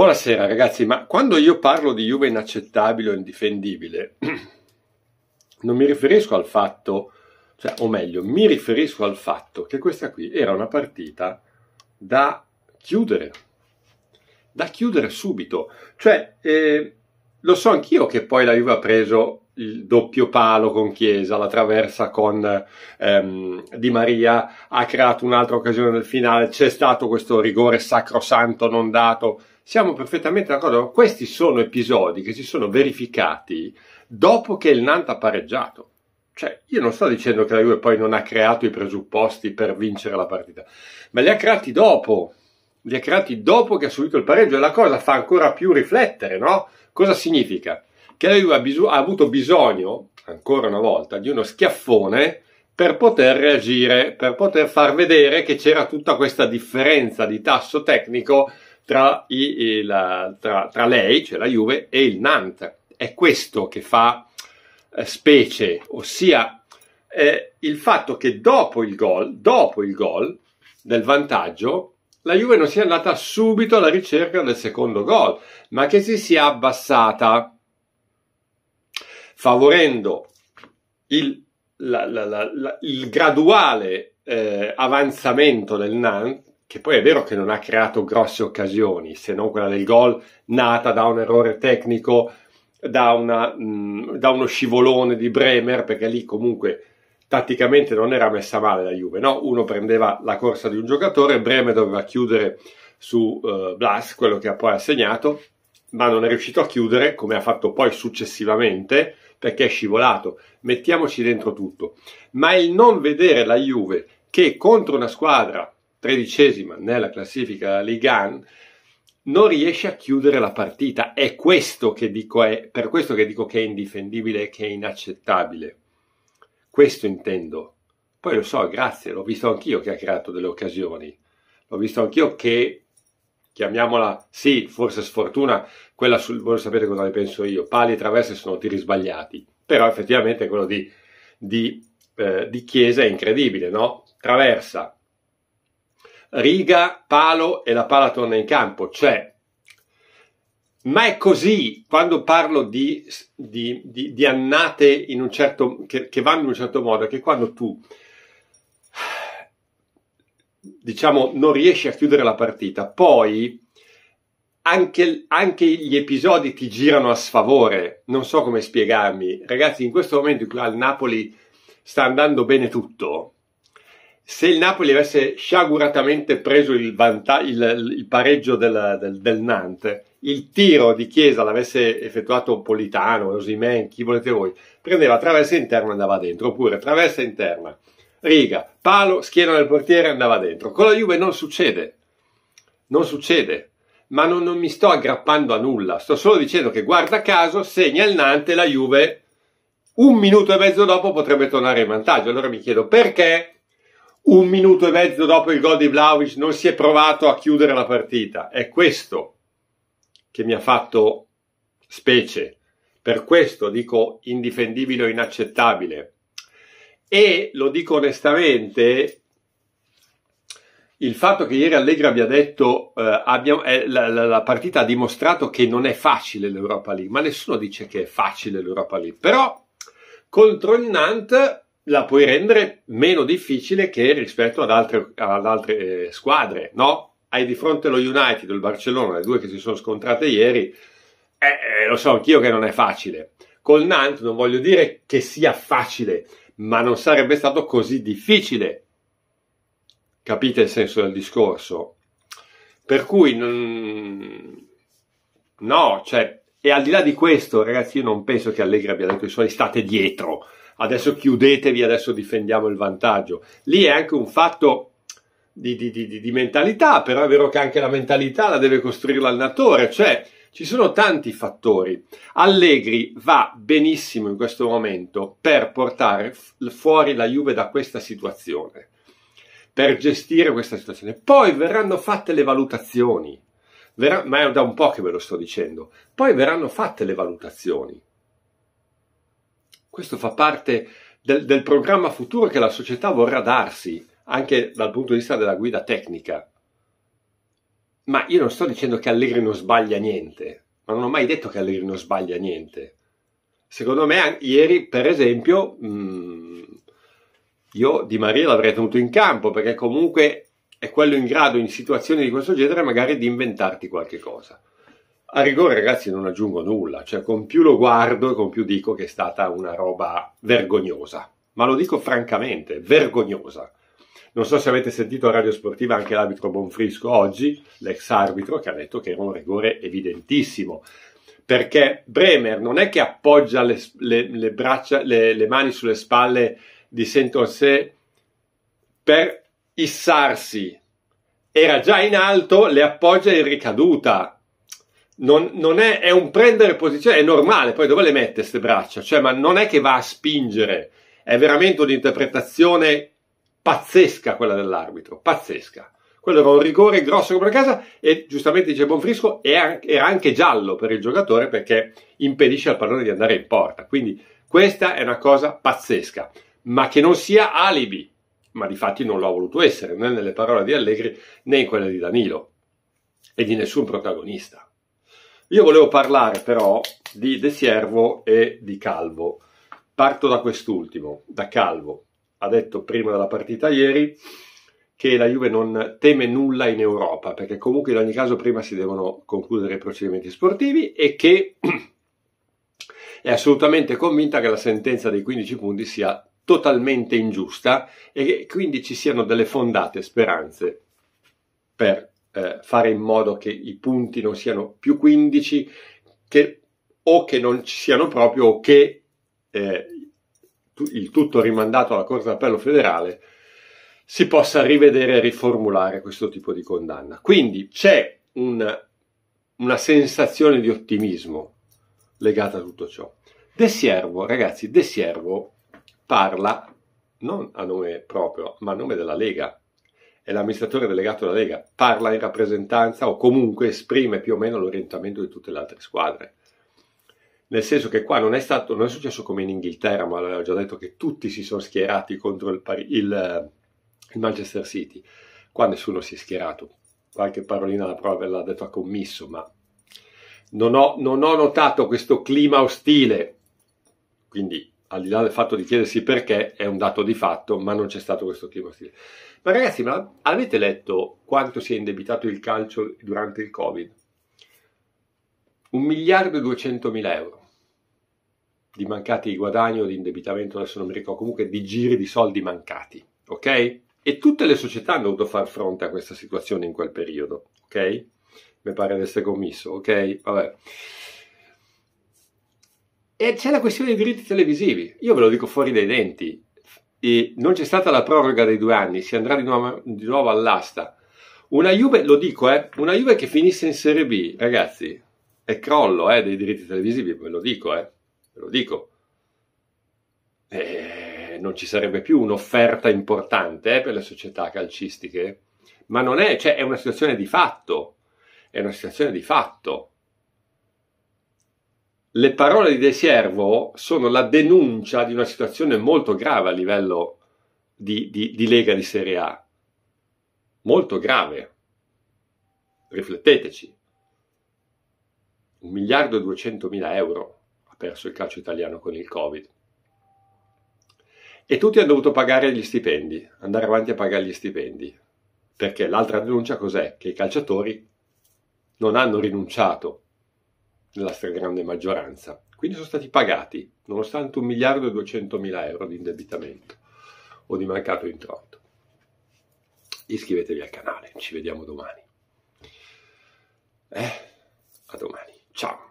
Buonasera ragazzi, ma quando io parlo di Juve inaccettabile o indifendibile, non mi riferisco al fatto, cioè, o meglio, mi riferisco al fatto che questa qui era una partita da chiudere, da chiudere subito. Cioè, eh, lo so anch'io che poi la Juve ha preso il doppio palo con Chiesa, la traversa con ehm, Di Maria, ha creato un'altra occasione nel finale, c'è stato questo rigore sacrosanto non dato. Siamo perfettamente d'accordo, questi sono episodi che si sono verificati dopo che il Nanta ha pareggiato. Cioè, io non sto dicendo che la Juve poi non ha creato i presupposti per vincere la partita, ma li ha creati dopo, li ha creati dopo che ha subito il pareggio e la cosa fa ancora più riflettere, no? Cosa significa? che aveva bisog- ha avuto bisogno, ancora una volta, di uno schiaffone per poter reagire, per poter far vedere che c'era tutta questa differenza di tasso tecnico tra, i, la, tra, tra lei, cioè la Juve, e il Nantes. È questo che fa eh, specie, ossia eh, il fatto che dopo il gol, dopo il gol del vantaggio, la Juve non sia andata subito alla ricerca del secondo gol, ma che si sia abbassata favorendo il, la, la, la, il graduale eh, avanzamento del Nantes, che poi è vero che non ha creato grosse occasioni, se non quella del gol nata da un errore tecnico, da, una, mh, mm, da uno scivolone di Bremer, perché lì comunque tatticamente non era messa male la Juve, no? uno prendeva la corsa di un giocatore, Bremer doveva chiudere su uh, Blas, quello che ha poi assegnato, ma non è riuscito a chiudere, come ha fatto poi successivamente, perché è scivolato, mettiamoci dentro tutto. Ma il non vedere la Juve che contro una squadra tredicesima nella classifica Ligan non riesce a chiudere la partita. È questo che dico, è per questo che dico che è indifendibile e che è inaccettabile. Questo intendo. Poi lo so, grazie, l'ho visto anch'io che ha creato delle occasioni. L'ho visto anch'io che chiamiamola, sì, forse sfortuna, quella sul, voi sapete cosa ne penso io, pali e traverse sono tiri sbagliati, però effettivamente quello di, di, eh, di Chiesa è incredibile, no? Traversa, riga, palo e la pala torna in campo, cioè, ma è così, quando parlo di, di annate certo, che, che vanno in un certo modo, che quando tu diciamo, non riesce a chiudere la partita. Poi anche, anche, gli episodi ti girano a sfavore. Non so come spiegarmi. Ragazzi, in questo momento in cui al Napoli sta andando bene tutto, se il Napoli avesse sciaguratamente preso il, vanta- il, il pareggio del, del, del, Nantes, il tiro di Chiesa l'avesse effettuato Politano, Osimen, chi volete voi, prendeva traversa interna e andava dentro, oppure traversa interna, riga, palo, schiena del portiere andava dentro. Con la Juve non succede, non succede, ma non, non mi sto aggrappando a nulla, sto solo dicendo che guarda caso segna il Nante la Juve un minuto e mezzo dopo potrebbe tornare in vantaggio. Allora mi chiedo perché un minuto e mezzo dopo il gol di Vlaovic non si è provato a chiudere la partita. È questo che mi ha fatto specie. Per questo dico indifendibile o inaccettabile. E lo dico onestamente, il fatto che ieri Allegra abbia detto eh, abbiamo, eh, la, la, la, partita ha dimostrato che non è facile l'Europa League, ma nessuno dice che è facile l'Europa League, però contro il Nantes la puoi rendere meno difficile che rispetto ad altre, ad altre eh, squadre, no? Hai di fronte lo United il Barcellona, le due che si sono scontrate ieri, eh, eh, lo so anch'io che non è facile. Col Nantes non voglio dire che sia facile, ma non sarebbe stato così difficile. Capite il senso del discorso? Per cui, non... no, cioè, e al di là di questo, ragazzi, io non penso che Allegri abbia detto i suoi state dietro, adesso chiudetevi, adesso difendiamo il vantaggio. Lì è anche un fatto di, di, di, di mentalità, però è vero che anche la mentalità la deve costruire l'allenatore, cioè ci sono tanti fattori. Allegri va benissimo in questo momento per portare fuori la Juve da questa situazione, per gestire questa situazione. Poi verranno fatte le valutazioni, Verrà, ma è da un po' che ve lo sto dicendo. Poi verranno fatte le valutazioni. Questo fa parte del, del programma futuro che la società vorrà darsi, anche dal punto di vista della guida tecnica. Ma io non sto dicendo che Allegri non sbaglia niente, ma non ho mai detto che Allegri non sbaglia niente. Secondo me, ieri, per esempio, mh, mm, io Di Maria l'avrei tenuto in campo perché comunque è quello in grado in situazioni di questo genere magari di inventarti qualche cosa. A rigore, ragazzi, non aggiungo nulla, cioè con più lo guardo e con più dico che è stata una roba vergognosa, ma lo dico francamente, vergognosa. Non so se avete sentito a Radio Sportiva anche l'arbitro Bonfrisco oggi, l'ex arbitro, che ha detto che era un rigore evidentissimo. Perché Bremer non è che appoggia le, le, le, braccia, le mani sulle spalle di Saint-Orsay per issarsi. Era già in alto, le appoggia in ricaduta. Non, non è, è, un prendere posizione, è normale, poi dove le mette queste braccia? Cioè, ma non è che va a spingere, è veramente un'interpretazione pazzesca quella dell'arbitro, pazzesca. Quello era un rigore grosso come una casa e giustamente dice Bonfrisco era anche giallo per il giocatore perché impedisce al pallone di andare in porta. Quindi questa è una cosa pazzesca, ma che non sia alibi, ma di fatti non lo ha voluto essere né nelle parole di Allegri né in quelle di Danilo e di nessun protagonista. Io volevo parlare però di De Siervo e di Calvo. Parto da quest'ultimo, da Calvo ha detto prima della partita ieri che la Juve non teme nulla in Europa, perché comunque in ogni caso prima si devono concludere i procedimenti sportivi e che è assolutamente convinta che la sentenza dei 15 punti sia totalmente ingiusta e che quindi ci siano delle fondate speranze per eh, fare in modo che i punti non siano più 15 che, o che non ci siano proprio o che eh, il tutto rimandato alla Corte d'Appello federale, si possa rivedere e riformulare questo tipo di condanna. Quindi c'è un, una sensazione di ottimismo legata a tutto ciò. De Siervo, ragazzi, De Siervo parla non a nome proprio, ma a nome della Lega. È l'amministratore delegato della Lega, parla in rappresentanza o comunque esprime più o meno l'orientamento di tutte le altre squadre nel senso che qua non è, stato, non è successo come in Inghilterra, ma l'avevo già detto che tutti si sono schierati contro il, Pari, il, il Manchester City. Qua nessuno si è schierato, qualche parolina alla prova l'ha detto a commisso, ma non ho, non ho notato questo clima ostile. Quindi, al di là del fatto di chiedersi perché, è un dato di fatto, ma non c'è stato questo clima ostile. Ma ragazzi, ma avete letto quanto si è indebitato il calcio durante il Covid? 1 miliardo e 200 mila euro di mancati guadagni o di indebitamento, adesso non mi ricordo, comunque di giri di soldi mancati, ok? E tutte le società hanno dovuto far fronte a questa situazione in quel periodo, ok? Mi pare di essere commisso, ok? Vabbè. E c'è la questione dei diritti televisivi. Io ve lo dico fuori dai denti. E non c'è stata la proroga dei due anni, si andrà di nuovo, di nuovo all'asta. Una Juve, lo dico, eh, una Juve che finisse in Serie B, ragazzi, è crollo eh, dei diritti televisivi, ve lo dico, eh ve lo dico. Eh, non ci sarebbe più un'offerta importante eh, per le società calcistiche, ma non è, cioè è una situazione di fatto, è una situazione di fatto. Le parole di De Siervo sono la denuncia di una situazione molto grave a livello di, di, di Lega di Serie A, molto grave. Rifletteteci. Un miliardo e duecentomila euro perso il calcio italiano con il Covid. E tutti hanno dovuto pagare gli stipendi, andare avanti a pagare gli stipendi, perché l'altra denuncia cos'è? Che i calciatori non hanno rinunciato nella stragrande maggioranza, quindi sono stati pagati nonostante un miliardo e duecentomila euro di indebitamento o di mancato introito. Iscrivetevi al canale, ci vediamo domani. Eh, a domani, ciao!